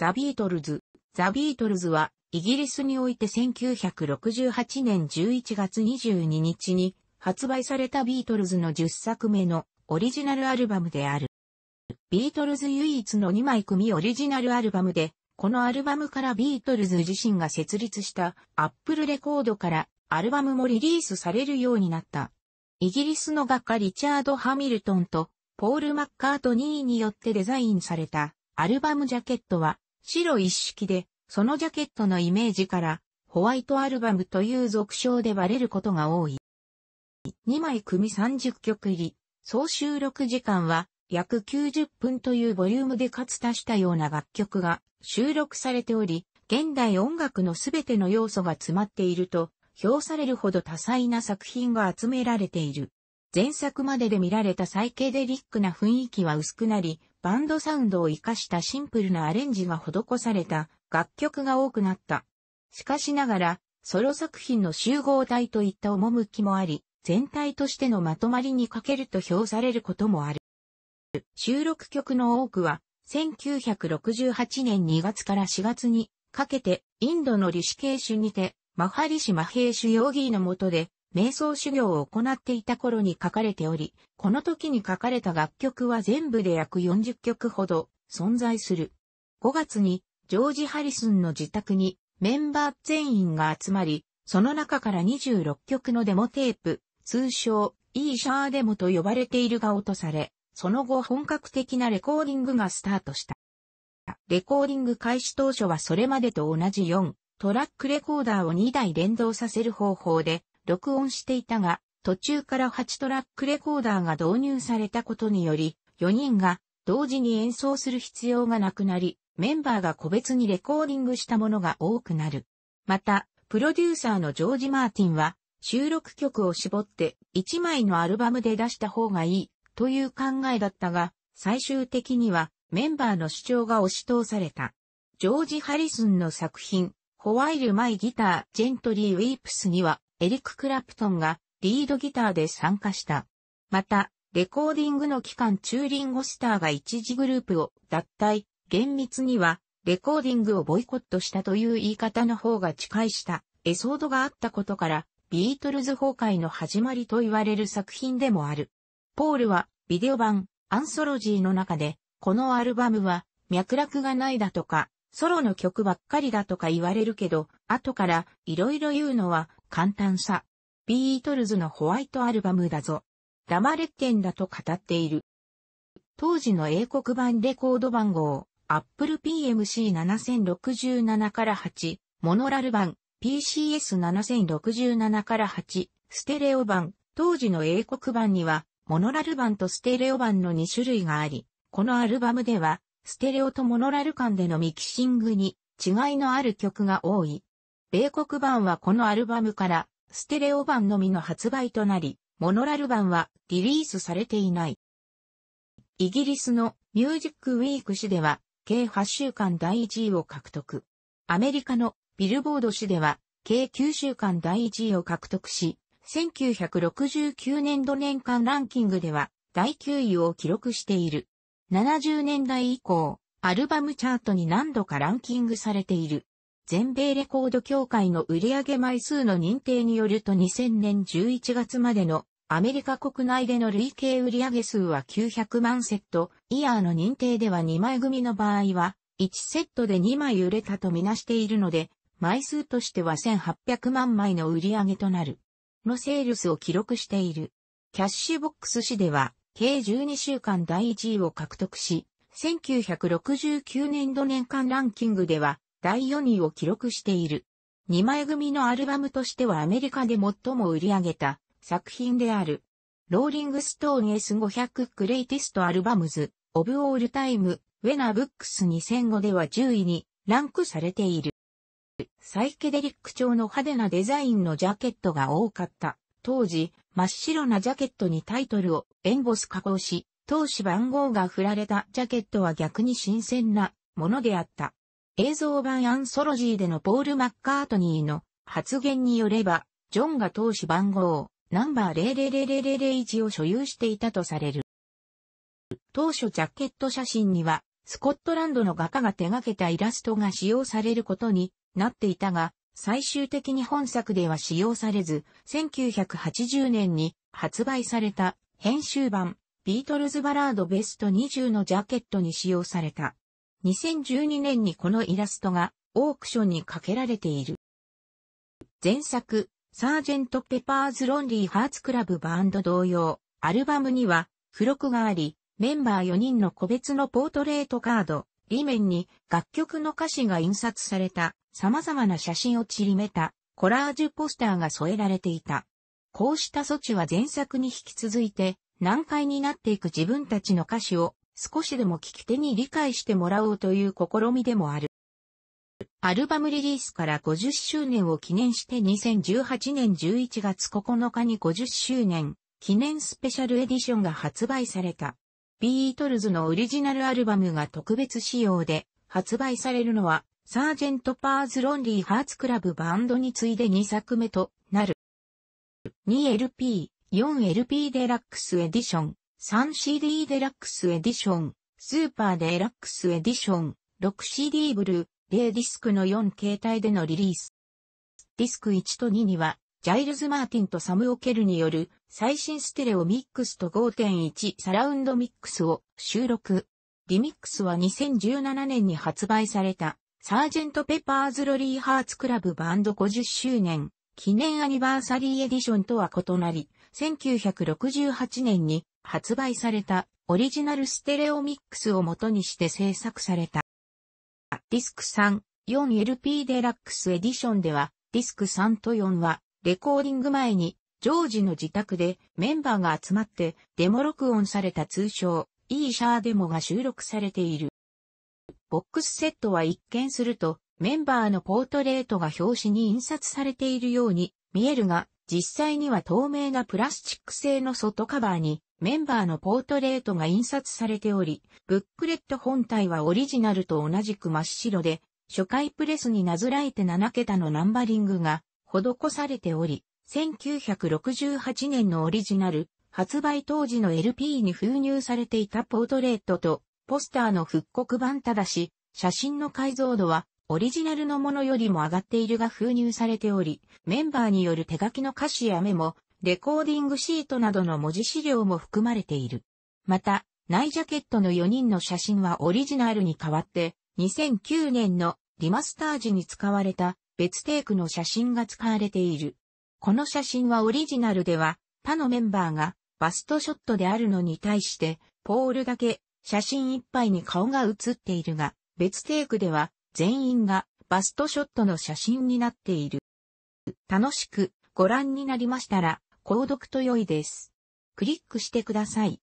ザ・ビートルズ。ザ・ビートルズは、イギリスにおいて1968年11月22日に発売されたビートルズの10作目のオリジナルアルバムである。ビートルズ唯一の2枚組オリジナルアルバムで、このアルバムからビートルズ自身が設立したアップルレコードからアルバムもリリースされるようになった。イギリスの画家リチャード・ハミルトンとポール・マッカートニーによってデザインされたアルバムジャケットは白一式で、そのジャケットのイメージから、ホワイトアルバムという俗称でバレることが多い。2枚組30曲入り、総収録時間は約90分というボリュームでかつ足したような楽曲が収録されており、現代音楽のすべての要素が詰まっていると評されるほど多彩な作品が集められている。前作までで見られたサイケデリックな雰囲気は薄くなり、バンドサウンドを活かしたシンプルなアレンジが施された楽曲が多くなった。しかしながら、ソロ作品の集合体といった趣もあり、全体としてのまとまりに欠けると評されることもある。収録曲の多くは、1968年2月から4月にかけて、インドのリシケーシュにて、マハリシ・マヘーシュ・ヨーギーのとで瞑想修行を行っていた頃に書かれており、この時に書かれた楽曲は全部で約40曲ほど存在する。5月にジョージ・ハリスンの自宅にメンバー全員が集まり、その中から26曲のデモテープ、通称イーシャーデモと呼ばれているが落とされ、その後本格的なレコーディングがスタートした。レコーディング開始当初はそれまでと同じ4トラックレコーダーを2台連動させる方法で録音していたが、途中から8トラックレコーダーが導入されたことにより、4人が同時に演奏する必要がなくなり、メンバーが個別にレコーディングしたものが多くなる。また、プロデューサーのジョージ・マーティンは、収録曲を絞って1枚のアルバムで出した方がいいという考えだったが、最終的にはメンバーの主張が押し通された。ジョージ・ハリスンの作品、ホワイル・マイ・ギター・ジェントリー・ウィープスにはエリック・クラプトンがリードギターで参加した。また、レコーディングの期間チューリンゴスターが一時グループを脱退、厳密にはレコーディングをボイコットしたという言い方の方が近いしたエソードがあったことから、ビートルズ崩壊の始まりと言われる作品でもある。ポールはビデオ版アンソロジーの中で、このアルバムは脈絡がないだとか、ソロの曲ばっかりだとか言われるけど、後から色々言うのは簡単さ。ビートルズのホワイトアルバムだぞ。黙れってんだと語っている。当時の英国版レコード番号、Apple PMC7067 から8、モノラル版、PCS7067 から8、ステレオ版、当時の英国版には、モノラル版とステレオ版の2種類があり、このアルバムでは、ステレオとモノラル間でのミキシングに違いのある曲が多い。米国版はこのアルバムから、ステレオ版のみの発売となり、モノラル版はリリースされていない。イギリスのミュージックウィーク誌では、計8週間第1位を獲得。アメリカのビルボード誌では、計9週間第1位を獲得し、1969年度年間ランキングでは第9位を記録している。70年代以降、アルバムチャートに何度かランキングされている。全米レコード協会の売上枚数の認定によると2000年11月までのアメリカ国内での累計売上数は900万セット、イヤーの認定では2枚組の場合は、1セットで2枚売れたとみなしているので、枚数としては1800万枚の売上となる。のセールスを記録している。キャッシュボックス誌では、計12週間第1位を獲得し、1969年度年間ランキングでは、第4位を記録している。2枚組のアルバムとしてはアメリカで最も売り上げた作品である。ローリングストーン S500 グレイテストアルバムズ、オブオールタイム、ウェナブックス2005では10位にランクされている。サイケデリック調の派手なデザインのジャケットが多かった。当時、真っ白なジャケットにタイトルをエンボス加工し、当時番号が振られたジャケットは逆に新鮮なものであった。映像版アンソロジーでのポール・マッカートニーの発言によれば、ジョンが当時番号、ナンバー000001を所有していたとされる。当初ジャケット写真には、スコットランドの画家が手掛けたイラストが使用されることになっていたが、最終的に本作では使用されず、1980年に発売された編集版ビートルズバラードベスト20のジャケットに使用された。2012年にこのイラストがオークションにかけられている。前作、サージェント・ペパーズ・ロンリー・ハーツ・クラブ・バンド同様、アルバムには付録があり、メンバー4人の個別のポートレートカード、裏面に楽曲の歌詞が印刷された様々な写真を散りめたコラージュポスターが添えられていた。こうした措置は前作に引き続いて難解になっていく自分たちの歌詞を少しでも聞き手に理解してもらおうという試みでもある。アルバムリリースから50周年を記念して2018年11月9日に50周年記念スペシャルエディションが発売された。ビートルズのオリジナルアルバムが特別仕様で発売されるのはサージェント・パーズ・ロンリー・ハーツ・クラブ・バンドに次いで2作目となる。2LP、4LP デラックスエディション、3CD デラックスエディション、スーパーデラックスエディション、6CD ブルー、レイディスクの4形態でのリリース。ディスク1と2には、ジャイルズ・マーティンとサム・オケルによる最新ステレオミックスと5.1サラウンドミックスを収録。リミックスは2017年に発売されたサージェント・ペパーズ・ロリー・ハーツ・クラブバンド50周年記念アニバーサリーエディションとは異なり、1968年に発売されたオリジナルステレオミックスを元にして制作された。ディスク 3.4LP デラックスエディションでは、ディスク3と4は、レコーディング前に、ジョージの自宅でメンバーが集まってデモ録音された通称、E シャーデモが収録されている。ボックスセットは一見すると、メンバーのポートレートが表紙に印刷されているように見えるが、実際には透明なプラスチック製の外カバーにメンバーのポートレートが印刷されており、ブックレット本体はオリジナルと同じく真っ白で、初回プレスになぞらえて7桁のナンバリングが施されており、1968年のオリジナル、発売当時の LP に封入されていたポートレートとポスターの復刻版ただし、写真の解像度はオリジナルのものよりも上がっているが封入されており、メンバーによる手書きの歌詞やメモ、レコーディングシートなどの文字資料も含まれている。また、ナイジャケットの4人の写真はオリジナルに代わって、2009年のリマスター時に使われた別テイクの写真が使われている。この写真はオリジナルでは、他のメンバーがバストショットであるのに対して、ポールだけ写真いっぱいに顔が写っているが、別テイクでは全員がバストショットの写真になっている。楽しくご覧になりましたら、購読と良いです。クリックしてください。